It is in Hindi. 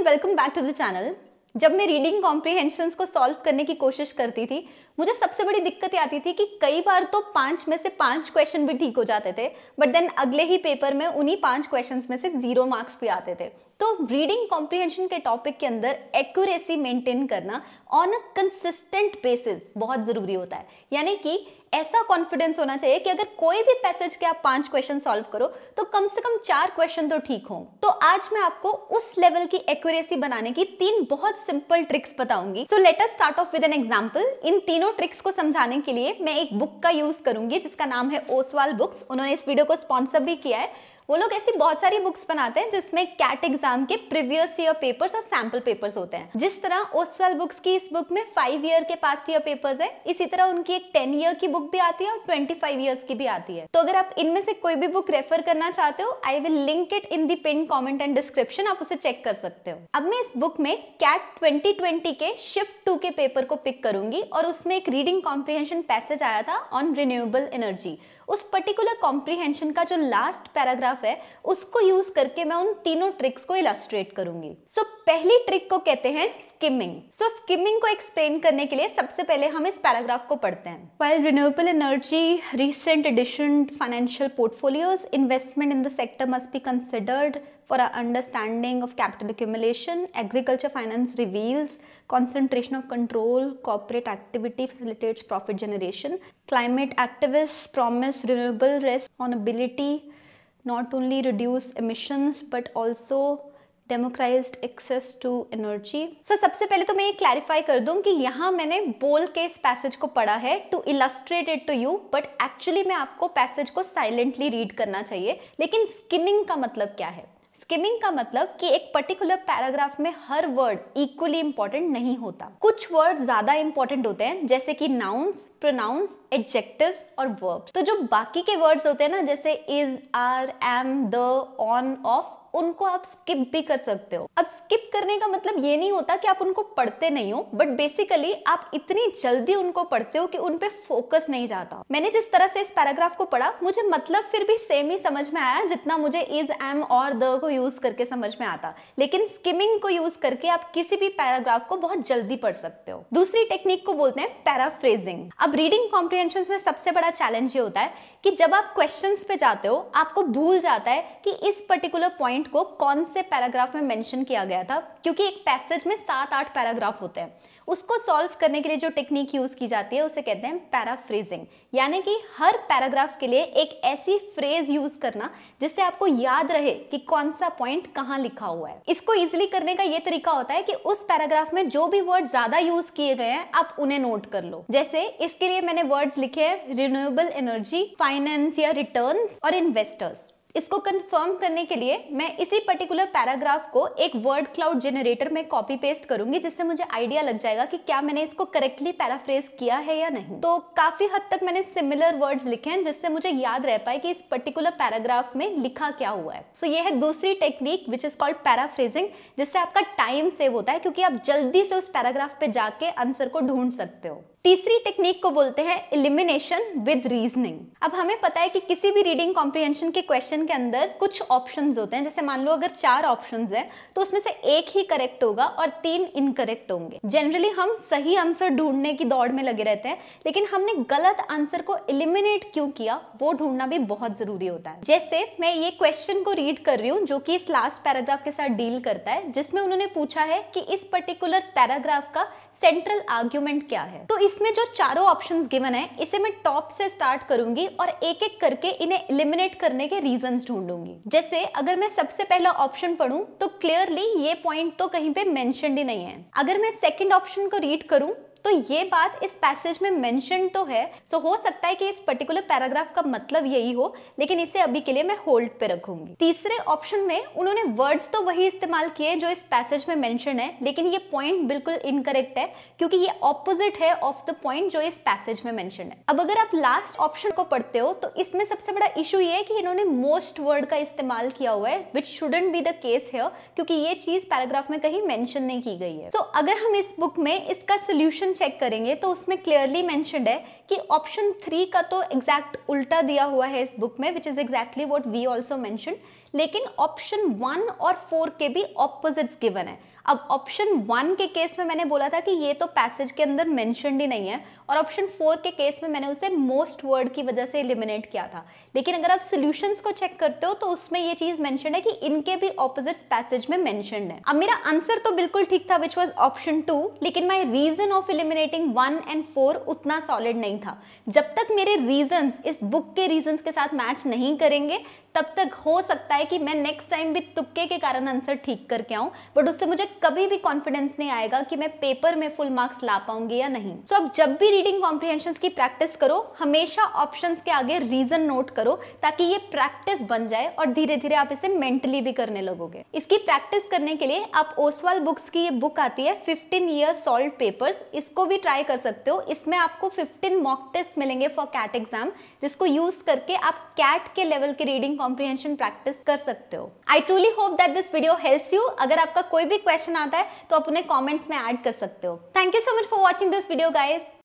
and welcome back to the channel जब मैं रीडिंग कॉम्प्रीहेंशन को सॉल्व करने की कोशिश करती थी मुझे सबसे बड़ी दिक्कत आती थी कि कई बार तो पांच में से पांच क्वेश्चन भी ठीक हो जाते थे बट देन अगले ही पेपर में उन्हीं पांच क्वेश्चंस में से जीरो मार्क्स भी आते थे तो रीडिंग कॉम्प्रिहेंशन के टॉपिक के अंदर एक्यूरेसी मेंटेन करना ऑन अ कंसिस्टेंट बेसिस बहुत ज़रूरी होता है यानी कि ऐसा कॉन्फिडेंस होना चाहिए कि अगर कोई भी पैसेज के आप पांच क्वेश्चन सॉल्व करो तो कम से कम चार क्वेश्चन तो ठीक हो तो आज मैं आपको उस लेवल की एक्यूरेसी बनाने की तीन बहुत सिंपल ट्रिक्स बताऊंगी so let us start off with an example इन तीनों ट्रिक्स को समझाने के लिए मैं एक बुक का यूज करूंगी जिसका नाम है ओसवाल बुक्स उन्होंने इस वीडियो को स्पॉन्सर भी किया है वो लोग ऐसी बहुत सारी बुक्स बनाते हैं जिसमें कैट एग्जाम के प्रीवियस ईयर पेपर्स और सैम्पल पेपर्स होते हैं जिस तरह ओसवेल बुक्स की इस बुक में फाइव ईयर के पास्ट ईयर पेपर्स है इसी तरह उनकी एक टेन ईयर की बुक भी आती है और ट्वेंटी फाइव ईयर्स की भी आती है तो अगर आप इनमें से कोई भी बुक रेफर करना चाहते हो I will link it in the comment and description आप उसे चेक कर सकते हो अब मैं इस बुक में कैट ट्वेंटी के शिफ्ट टू के पेपर को पिक करूंगी और उसमें एक रीडिंग कॉम्प्रिहेंशन पैसेज आया था ऑन रिन्यूएबल एनर्जी उस पर्टिकुलर कॉम्प्रिहेंशन का जो लास्ट पैराग्राफ स्टफ है उसको यूज करके मैं उन तीनों ट्रिक्स को इलास्ट्रेट करूंगी सो so, पहली ट्रिक को कहते हैं स्किमिंग सो so, स्किमिंग को एक्सप्लेन करने के लिए सबसे पहले हम इस पैराग्राफ को पढ़ते हैं well renewable energy recent addition financial portfolios investment in the sector must be considered for understanding of capital accumulation agriculture finance reveals concentration of control corporate activity facilitates profit generation climate activist promise renewable rest not only reduce emissions but also democratise access to energy sir सबसे पहले तो मैं ये क्लैरिफाई कर दूं कि यहाँ मैंने बोल के इस पैसेज को पढ़ा है to illustrate it to you but actually मैं आपको पैसेज को साइलेंटली रीड करना चाहिए लेकिन स्किमिंग का मतलब क्या है स्किमिंग का मतलब कि एक पर्टिकुलर पैराग्राफ में हर वर्ड इक्वली इंपॉर्टेंट नहीं होता कुछ वर्ड ज्यादा इंपॉर्टेंट होते हैं जैसे कि नाउन्स प्रोनाउंस एडजेक्टिव और वर्ब तो जो बाकी के वर्ड्स होते हैं ना जैसे is are am the on off उनको आप स्किप भी कर सकते हो अब स्किप करने का मतलब ये नहीं होता कि आप उनको पढ़ते नहीं हो बट बेसिकली आप इतनी जल्दी उनको पढ़ते हो कि उन पे फोकस नहीं जाता मैंने जिस तरह से इस पैराग्राफ को पढ़ा मुझे मतलब फिर भी सेम ही समझ में आया जितना मुझे इज एम और द को यूज करके समझ में आता लेकिन स्किमिंग को यूज करके आप किसी भी पैराग्राफ को बहुत जल्दी पढ़ सकते हो दूसरी टेक्निक को बोलते हैं पैराफ्रेजिंग अब रीडिंग कॉम्प्रिहेंशन में सबसे बड़ा चैलेंज ये होता है कि जब आप क्वेश्चन पे जाते हो आपको भूल जाता है कि इस पर्टिकुलर पॉइंट पॉइंट को कौन से पैराग्राफ में मेंशन किया गया था क्योंकि एक पैसेज में सात आठ पैराग्राफ होते हैं उसको सॉल्व करने के लिए जो टेक्निक यूज की जाती है उसे कहते हैं पैराफ्रेजिंग यानी कि हर पैराग्राफ के लिए एक ऐसी फ्रेज यूज करना जिससे आपको याद रहे कि कौन सा पॉइंट कहाँ लिखा हुआ है इसको इजिली करने का ये तरीका होता है कि उस पैराग्राफ में जो भी वर्ड ज्यादा यूज किए गए हैं आप उन्हें नोट कर लो जैसे इसके लिए मैंने वर्ड्स लिखे हैं रिन्यूएबल एनर्जी फाइनेंस या रिटर्न और इन्वेस्टर्स इसको कंफर्म करने के लिए मैं इसी पर्टिकुलर पैराग्राफ को एक वर्ड क्लाउड जनरेटर में कॉपी पेस्ट करूंगी जिससे मुझे आइडिया लग जाएगा कि क्या मैंने इसको करेक्टली पैराफ्रेज किया है या नहीं तो काफी हद तक मैंने सिमिलर वर्ड्स लिखे हैं जिससे मुझे याद रह पाए कि इस पर्टिकुलर पैराग्राफ में लिखा क्या हुआ है सो so, ये है दूसरी technique which is called paraphrasing जिससे आपका टाइम सेव होता है क्योंकि आप जल्दी से उस पैराग्राफ पे जाके आंसर को ढूंढ सकते हो तीसरी टेक्निक को बोलते हैं इलिमिनेशन विद रीजनिंग अब हमें पता है कि किसी भी रीडिंग कॉम्प्रिहेंशन के क्वेश्चन के अंदर कुछ ऑप्शंस होते हैं जैसे मान लो अगर चार ऑप्शंस हैं तो उसमें से एक ही करेक्ट होगा और तीन इनकरेक्ट होंगे जनरली हम सही आंसर ढूंढने की दौड़ में लगे रहते हैं लेकिन हमने गलत आंसर को इलिमिनेट क्यों किया वो ढूंढना भी बहुत जरूरी होता है जैसे मैं ये क्वेश्चन को रीड कर रही हूँ जो की इस लास्ट पैराग्राफ के साथ डील करता है जिसमें उन्होंने पूछा है कि इस पर्टिकुलर पैराग्राफ का सेंट्रल आर्ग्यूमेंट क्या है तो इसमें जो चारों ऑप्शन गिवन है इसे मैं टॉप से स्टार्ट करूंगी और एक एक करके इन्हें इलिमिनेट करने के रीजन ढूंढूंगी जैसे अगर मैं सबसे पहला ऑप्शन पढ़ू तो क्लियरली ये पॉइंट तो कहीं पे मैं ही नहीं है अगर मैं सेकेंड ऑप्शन को रीड करूँ तो ये बात इस पैसेज में मेंशन तो है सो हो सकता है कि इस पर्टिकुलर पैराग्राफ का मतलब यही हो लेकिन इसे अभी के लिए मैं होल्ड पे रखूंगी तीसरे ऑप्शन में उन्होंने वर्ड्स तो वही इस्तेमाल किए जो इस पैसेज में मेंशन है लेकिन ये पॉइंट बिल्कुल इनकरेक्ट है क्योंकि ये ऑपोजिट है ऑफ द पॉइंट जो इस पैसेज में मेंशन है अब अगर आप लास्ट ऑप्शन को पढ़ते हो तो इसमें सबसे बड़ा इशू ये है कि इन्होंने मोस्ट वर्ड का इस्तेमाल किया हुआ है which shouldn't be the case है क्योंकि ये चीज पैराग्राफ में कहीं मेंशन नहीं की गई है सो so, अगर हम इस बुक में इसका सोल्यूशन क्वेश्चन चेक करेंगे तो उसमें क्लियरली मैंशनड है कि ऑप्शन थ्री का तो एग्जैक्ट उल्टा दिया हुआ है इस बुक में which is exactly what we also mentioned लेकिन ऑप्शन वन और फोर के भी ऑपोजिट्स गिवन है अब ऑप्शन वन के केस में मैंने बोला था कि ये तो पैसेज के अंदर मैंशनड ही नहीं है और ऑप्शन फोर के केस में मैंने उसे मोस्ट वर्ड की वजह से इलिमिनेट किया था लेकिन अगर आप सोल्यूशन को चेक करते हो तो उसमें ये चीज़ मैंशनड है कि इनके भी ऑपोजिट्स पैसेज में मैंशनड है अब मेरा आंसर तो बिल्कुल ठीक था विच वॉज ऑप्शन टू लेकिन my reason of eliminating one and four उतना सॉलिड नहीं था जब तक मेरे रीजन इस बुक के रीजन के साथ मैच नहीं करेंगे तब तक हो सकता है है कि मैं नेक्स्ट टाइम भी तुक्के के कारण आंसर ठीक करके आऊं बट उससे मुझे कभी भी कॉन्फिडेंस नहीं आएगा कि मैं पेपर में फुल मार्क्स ला पाऊंगी या नहीं सो so, अब जब भी रीडिंग कॉम्प्रिहेंशन की प्रैक्टिस करो हमेशा ऑप्शन के आगे रीजन नोट करो ताकि ये प्रैक्टिस बन जाए और धीरे धीरे आप इसे मेंटली भी करने लगोगे इसकी प्रैक्टिस करने के लिए आप ओसवाल बुक्स की ये बुक आती है फिफ्टीन ईयर सॉल्व पेपर इसको भी ट्राई कर सकते हो इसमें आपको फिफ्टीन मॉक टेस्ट मिलेंगे फॉर कैट एग्जाम जिसको यूज करके आप कैट के लेवल की रीडिंग कॉम्प्रिहेंशन प्रैक्टिस कर सकते हो I truly hope that this video helps you अगर आपका कोई भी क्वेश्चन आता है तो आप उन्हें कॉमेंट्स में एड कर सकते हो thank you so much for watching this video guys